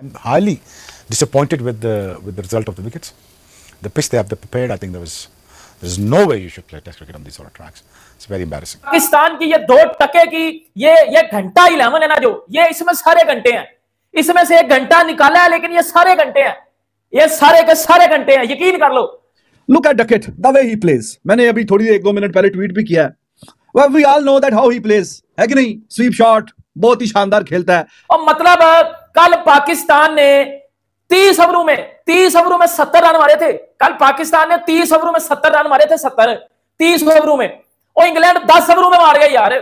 I'm highly disappointed with the with the result of the wickets. The pitch they have prepared, I think there was there is no way you should play Test cricket on these sort of tracks. It's very embarrassing. Pakistan की ये दो टके की ये ये घंटा ही eleven है ना जो ये इसमें सारे घंटे हैं इसमें से एक घंटा निकाला है लेकिन ये सारे घंटे हैं ये सारे के सारे घंटे हैं यकीन कर लो Look at Duckett, the way he plays. मैंने अभी थोड़ी एक दो मिनट पहले ट्वीट भी किया है we all know that how he plays. है कि नहीं स्वीप शॉट बहुत ही शानदार खेलता है और मतलब कल पाकिस्तान ने तीस ओवरों में तीस ओवरों में सत्तर रन मारे थे कल पाकिस्तान ने तीस ओवरों में सत्तर रन मारे थे सत्तर तीस ओवरों में और इंग्लैंड दस ओवरों में मार गया यार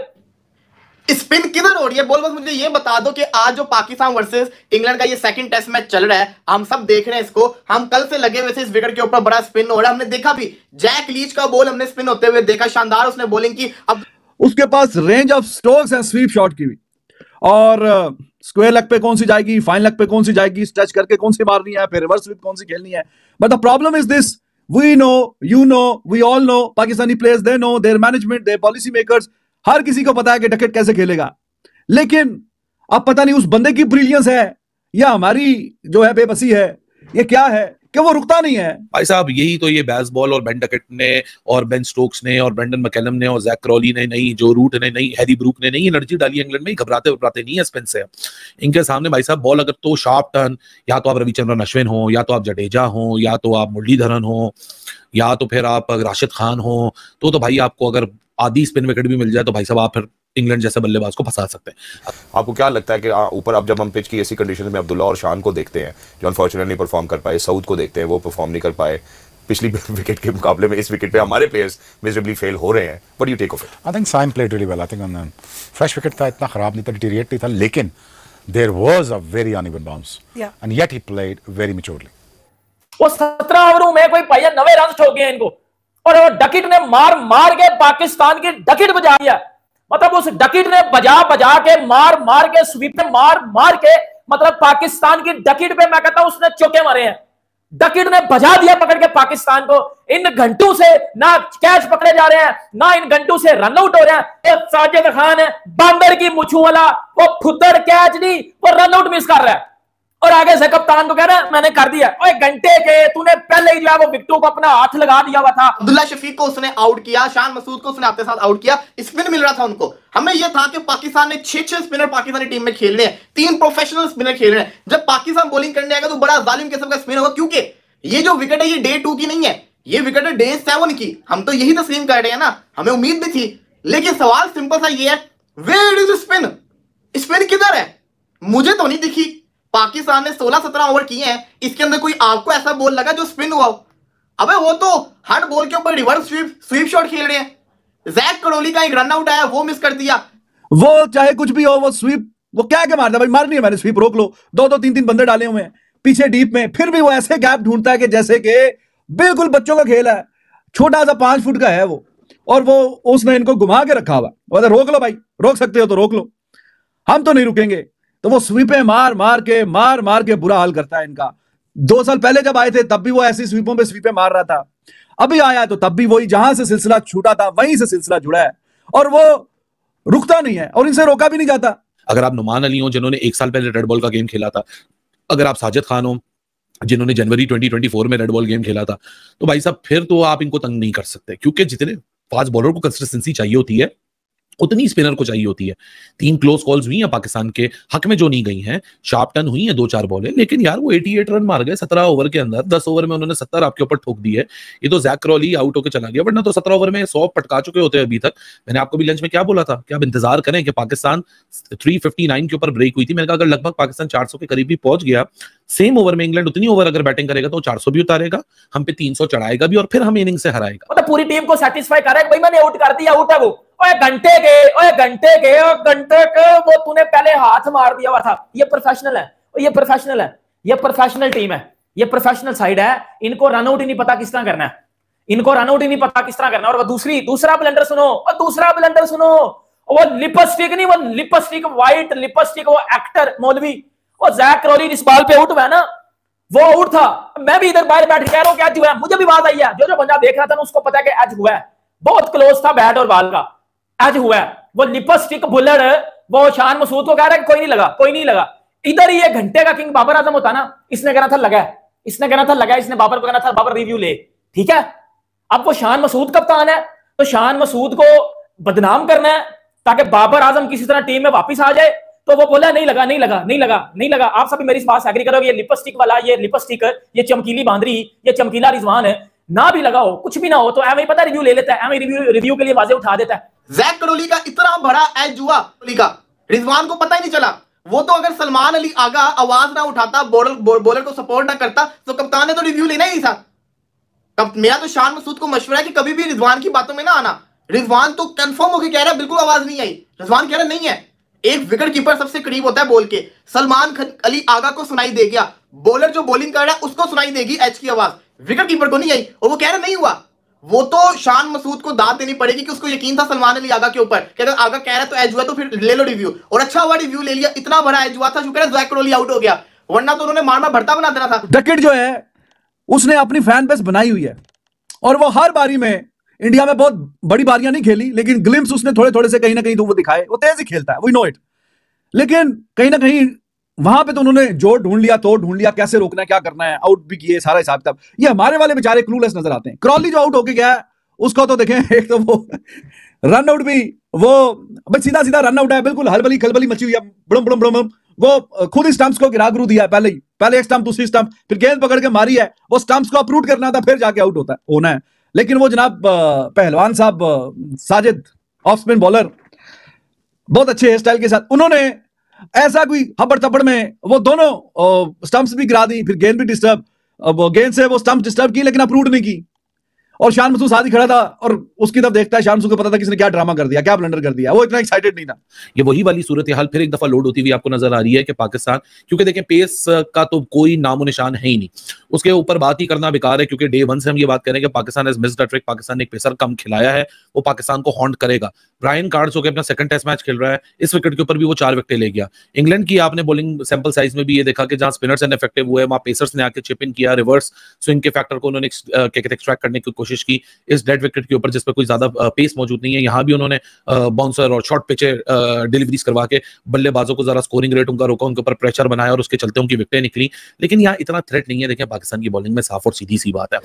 स्पिन किधर हो रही है बोल बस मुझे ये बता दो कि आज जो पाकिस्तान वर्सेस इंग्लैंड का ये सेकंड टेस्ट मैच चल रहा है हम सब देख रहे हैं इसको हम कल से लगे हुए इस विकेट के ऊपर बड़ा स्पिन हो रहा है हमने देखा भी जैक लीच का बॉल हमने स्पिन होते हुए देखा शानदार उसने बोलिंग की अब उसके पास रेंज ऑफ स्ट्रोक्स है स्वीप शॉट की भी और स्क्वेयर लग पे कौन सी जाएगी फाइन लग पे कौन सी जाएगी स्ट्रेच करके कौन सी मारनी है फिर रिवर्स स्विप कौन सी खेलनी है but the problem is this we know you know we all know Pakistani players they know their management their policy makers हर किसी को पता है कि डकेट कैसे खेलेगा लेकिन अब पता नहीं उस बंदे की ब्रिलियंस है या हमारी जो है बेबसी है ये क्या है कि वो रुकता नहीं है भाई साहब यही तो ये बॉल और बेन ने और बेन स्टोक्स ने और ब्रेंडन मकैलम ने और जैक क्रॉली ने नहीं जो रूट ने नहीं हैरी ब्रूक ने नहीं एनर्जी डाली इंग्लैंड में घबराते घबराते नहीं है स्पेन से इनके सामने भाई साहब बॉल अगर तो शार्प टर्न या तो आप रविचंद्रन अश्विन हो या तो आप जडेजा हो या तो आप मुरलीधरन हो या तो फिर आप राशिद खान हो तो तो भाई आपको अगर आधी स्पिन विकेट भी मिल जाए तो भाई साहब आप फिर इंग्लैंड जैसे बल्लेबाज को फंसा सकते हैं आपको क्या लगता है कि ऊपर अब जब हम पिच की ऐसी कंडीशन में अब्दुल्ला और शान को देखते हैं जो अनफॉर्चुनेटली परफॉर्म कर पाए सऊद को देखते हैं वो परफॉर्म नहीं कर पाए पिछली विकेट के मुकाबले में इस विकेट पे हमारे प्लेयर्स मिजरेबली फेल हो रहे हैं but you take off I think साइन played really well I think on fresh wicket था इतना खराब नहीं था डिटेरिएट नहीं था लेकिन there was a very uneven bounce and yet he played very maturely वो 17 ओवरों में कोई भैया नवे रन ठोक गए इनको और वो डकिट ने मार मार के पाकिस्तान की डकिट बजा दिया मतलब उस डकिट ने बजा बजा के मार मार के स्वीप मार मार के मतलब पाकिस्तान की डकिट पे मैं कहता हूं उसने चौके मारे हैं डकिट ने बजा दिया पकड़ के पाकिस्तान को इन घंटों से ना कैच पकड़े जा रहे हैं ना इन घंटों से रनआउट हो रहे हैं साजिद खान है बंदर की मुछू वाला वो खुदर कैच नहीं वो रनआउट मिस कर रहा है और आगे से कप्तान को कह रहा मैंने कर दिया ओए घंटे के तूने पहले ही जो है वो विकटों को अपना हाथ लगा दिया हुआ था अब्दुल्ला शफीक को उसने आउट किया शान मसूद को उसने आपके साथ आउट किया स्पिन मिल रहा था उनको हमें यह था कि पाकिस्तान ने छह छह स्पिनर पाकिस्तानी टीम में खेल रहे हैं तीन प्रोफेशनल स्पिनर खेल रहे हैं जब पाकिस्तान बॉलिंग करने आएगा तो बड़ा जालिम किस्म का स्पिन होगा क्योंकि ये जो विकेट है ये डे टू की नहीं है ये विकेट है डे सेवन की हम तो यही तस्लीम कर रहे हैं ना हमें उम्मीद भी थी लेकिन सवाल सिंपल सा ये है वेयर इज स्पिन स्पिन किधर है मुझे तो नहीं दिखी पाकिस्तान ने 16-17 ओवर किए हैं इसके अंदर कोई आपको ऐसा बॉल लगा जो स्पिन हुआ हो अबे वो तो हर बॉल के ऊपर रिवर्स स्वीप स्वीप शॉट खेल रहे हैं जैक करोली का एक रन आउट आया वो मिस कर दिया वो चाहे कुछ भी हो वो स्वीप वो क्या क्या मारना भाई मारनी है मैंने स्वीप रोक लो दो दो तीन तीन बंदे डाले हुए हैं पीछे डीप में फिर भी वो ऐसे गैप ढूंढता है कि जैसे कि बिल्कुल बच्चों का खेल है छोटा सा पांच फुट का है वो और वो उसने इनको घुमा के रखा हुआ रोक लो भाई रोक सकते हो तो रोक लो हम तो नहीं रुकेंगे तो वो स्वीपे मार मार के मार मार के बुरा हाल करता है इनका दो साल पहले जब आए थे तब भी वो ऐसी स्वीपों पे स्वीपे मार रहा था अभी आया तो तब भी वही जहां से सिलसिला छूटा था वहीं से सिलसिला जुड़ा है और वो रुकता नहीं है और इनसे रोका भी नहीं जाता अगर आप नुमान अली हो जिन्होंने एक साल पहले रेड बॉल का गेम खेला था अगर आप साजिद खान हो जिन्होंने जनवरी 2024 में रेड बॉल गेम खेला था तो भाई साहब फिर तो आप इनको तंग नहीं कर सकते क्योंकि जितने फास्ट बॉलर को कंसिस्टेंसी चाहिए होती है उतनी स्पिनर को चाहिए होती है तीन क्लोज कॉल्स हुई हैं पाकिस्तान के हक में जो नहीं गई हैं शार्प टर्न हुई है दो चार बॉलें लेकिन यार वो 88 रन मार गए 17 ओवर के अंदर 10 ओवर में उन्होंने 70 आपके ऊपर ठोक दी है ये तो जैक क्रॉली आउट होकर चला गया वरना तो 17 ओवर में 100 पटका चुके होते हैं अभी तक मैंने आपको भी लंच में क्या बोला था कि आप इंतजार करें कि पाकिस्तान थ्री के ऊपर ब्रेक हुई थी मैंने कहा अगर लगभग पाकिस्तान चार के करीब भी पहुंच गया सेम ओवर में इंग्लैंड उतनी ओवर अगर बैटिंग करेगा तो चार भी उतारेगा हम पे तीन चढ़ाएगा भी और फिर हम इनिंग से हराएगा मतलब पूरी टीम को सेटिस्फाई करेगा भाई मैंने आउट कर दिया आउट है वो ओए घंटे के ओए घंटे के और घंटे के वो तूने पहले हाथ मार दिया हुआ था ये प्रोफेशनल है ये प्रोफेशनल है ये प्रोफेशनल टीम है ये प्रोफेशनल साइड है इनको रनआउट ही नहीं पता किस तरह करना है इनको रनआउट ही नहीं पता किस तरह करना और वो दूसरी दूसरा ब्लेंडर सुनो और दूसरा ब्लेंडर सुनो वो लिपस्टिक नहीं वो लिपस्टिक व्हाइट लिपस्टिक वो एक्टर मौलवी वो जैक रोलिन इस बॉल पे आउट हुआ है ना वो आउट था मैं भी इधर बाहर बैठ के कह रहा हूं क्या हुआ मुझे भी बात आई है जो जो बंदा देख रहा था ना उसको पता है कि एज हुआ है बहुत क्लोज था बैट और बॉल का आज हुआ है वो लिपस्टिक बुलर वो शान मसूद को कह रहा है कोई नहीं लगा कोई नहीं लगा इधर ही घंटे का किंग बाबर आजम होता ना इसने कहना था लगा इसने कहना था लगा इसने बाबर को कहना था बाबर रिव्यू ले ठीक है अब वो शान मसूद कप्तान है तो शान मसूद को बदनाम करना है ताकि बाबर आजम किसी तरह टीम में वापस आ जाए तो वो बोला नहीं लगा नहीं लगा नहीं लगा नहीं लगा आप सभी मेरी बात एग्री करोगे ये लिपस्टिक वाला ये लिपस्टिक ये चमकीली बांधरी ये चमकीला रिजवान है ना भी लगा हो कुछ भी ना हो तो एम पता रिव्यू ले लेता है एम रिव्यू रिव्यू के लिए वाजे उठा देता है जैक करोली का इतना बड़ा एज हुआ का रिजवान को पता ही नहीं चला वो तो अगर सलमान अली आगा आवाज ना उठाता बॉलर बॉलर को सपोर्ट ना करता तो कप्तान ने तो रिव्यू लेना ही था कब मेरा तो शान मसूद को मशवरा है कि कभी भी रिजवान की बातों में ना आना रिजवान तो कंफर्म होकर कह रहा है बिल्कुल आवाज नहीं आई रिजवान कह रहा नहीं है एक विकेट कीपर सबसे करीब होता है बोल के सलमान अली आगा को सुनाई दे गया बॉलर जो बॉलिंग कर रहा है उसको सुनाई देगी एच की आवाज विकेट कीपर को नहीं आई और वो कह रहा नहीं हुआ वो तो शान मसूद को दाद देनी पड़ेगी कि उसको यकीन था सलमान अली आगा के ऊपर कि अगर आगा कह रहा है तो एज हुआ तो फिर ले लो रिव्यू और अच्छा हुआ रिव्यू ले लिया इतना बड़ा एज हुआ था शुक्र है जैक रोली आउट हो गया वरना तो उन्होंने मारना भरता बना देना था डकेट जो है उसने अपनी फैन बेस बनाई हुई है और वो हर बारी में इंडिया में बहुत बड़ी बारियां नहीं खेली लेकिन ग्लिम्स उसने थोड़े थोड़े से कहीं ना कहीं तो वो दिखाए वो तेज ही खेलता है वी नो इट लेकिन कहीं ना कहीं वहां पे तो उन्होंने जो ढूंढ लिया तो ढूंढ लिया कैसे रोकना है क्या करना है आउट भी किए सारा हिसाब किताब ये हमारे वाले बेचारे क्लूलेस नजर आते हैं क्रॉली जो आउट होके गया उसको तो देखें एक तो वो रन आउट भी वो भाई सीधा सीधा रन आउट है बिल्कुल हलबली खलबली मची हुई है बड़म बड़म बड़म वो खुद ही स्टम्प्स को गिरा गुरु दिया पहले ही पहले एक स्टम्प दूसरी स्टम्प फिर गेंद पकड़ के मारी है वो स्टम्प्स को अप्रूट करना था फिर जाके आउट होता है होना है लेकिन वो जनाब पहलवान साहब साजिद ऑफ स्पिन बॉलर बहुत अच्छे हेयर स्टाइल के साथ उन्होंने ऐसा कोई हबड़ थप्पड़ में वो दोनों स्टंप्स भी गिरा दी फिर गेंद भी डिस्टर्ब गेंद से वो स्टम्प डिस्टर्ब की लेकिन अप्रूव नहीं की और शान मसूद साथ ही खड़ा था और उसकी तरफ देखता है शान मसूद को पता था किसने क्या ड्रामा कर दिया क्या ब्लंडर कर दिया वो इतना एक्साइटेड नहीं था ये वही वाली सूरत हाल फिर एक दफा लोड होती हुई आपको नजर आ रही है कि पाकिस्तान क्योंकि देखें पेस का तो कोई नामो निशान है ही नहीं उसके ऊपर बात ही करना बेकार है क्योंकि डे वन से हम ये बात करें कि पाकिस्तान एज मिस ट्रिक पाकिस्तान ने एक पेसर कम खिलाया है वो पाकिस्तान को हॉन्ट करेगा ब्रायन कार्ड्स होकर अपना सेकंड टेस्ट मैच खेल रहा है इस विकेट के ऊपर भी वो चार विकेट ले गया इंग्लैंड की आपने बोलिंग सैंपल साइज में भी ये देखा कि जहां स्पिनर्स इफेक्टिव हुए वहां पेसर्स ने आके चिप इन किया रिवर्स स्विंग के फैक्टर को उन्होंने क्या कहते एक्सट्रैक्ट करने की कोशिश की इस डेड विकेट के ऊपर जिस पर कोई ज्यादा पेस मौजूद नहीं है यहाँ भी उन्होंने बाउंसर और शॉर्ट पिचे डिलीवरीज करवा के बल्लेबाजों को जरा स्कोरिंग रेट उनका रोका उनके ऊपर प्रेशर बनाया और उसके चलते उनकी विकटें निकली लेकिन यहाँ इतना थ्रेट नहीं है देखिए पाकिस्तान की बॉलिंग में साफ और सीधी सी बात है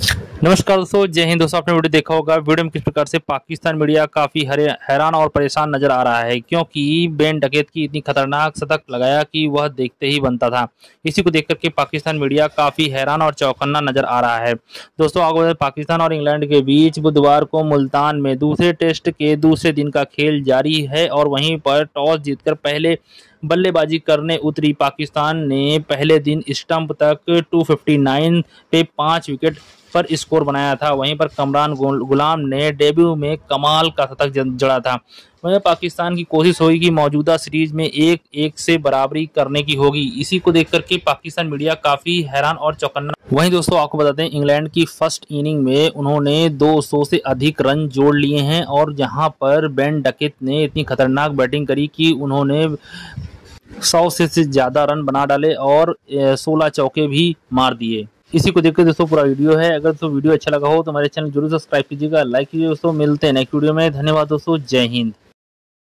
नमस्कार दोस्तों जय हिंद दोस्तों आपने वीडियो देखा होगा वीडियो में किस प्रकार से पाकिस्तान मीडिया काफी हैरान और परेशान नजर आ रहा है क्योंकि बेन डकेत की इतनी खतरनाक शतक लगाया कि वह देखते ही बनता था इसी को देख करके पाकिस्तान मीडिया काफी हैरान और चौकन्ना नजर आ रहा है दोस्तों आगे पाकिस्तान और इंग्लैंड न्यूजीलैंड के बीच बुधवार को मुल्तान में दूसरे टेस्ट के दूसरे दिन का खेल जारी है और वहीं पर टॉस जीतकर पहले बल्लेबाजी करने उतरी पाकिस्तान ने पहले दिन स्टंप तक 259 पे पाँच विकेट पर स्कोर बनाया था वहीं पर कमरान गुलाम ने डेब्यू में कमाल का शतक जड़ा था वह पाकिस्तान की कोशिश होगी कि मौजूदा सीरीज में एक एक से बराबरी करने की होगी इसी को देख करके पाकिस्तान मीडिया काफी हैरान और चौकन्ना वहीं दोस्तों आपको बताते हैं इंग्लैंड की फर्स्ट इनिंग में उन्होंने 200 से अधिक रन जोड़ लिए हैं और यहां पर बेन डकित ने इतनी खतरनाक बैटिंग करी कि उन्होंने सौ से ज़्यादा रन बना डाले और सोलह चौके भी मार दिए इसी को देखकर दोस्तों पूरा वीडियो है अगर दोस्तों वीडियो अच्छा लगा हो तो हमारे चैनल जरूर सब्सक्राइब कीजिएगा लाइक कीजिए दोस्तों मिलते हैं नेक्स्ट वीडियो में धन्यवाद दोस्तों जय हिंद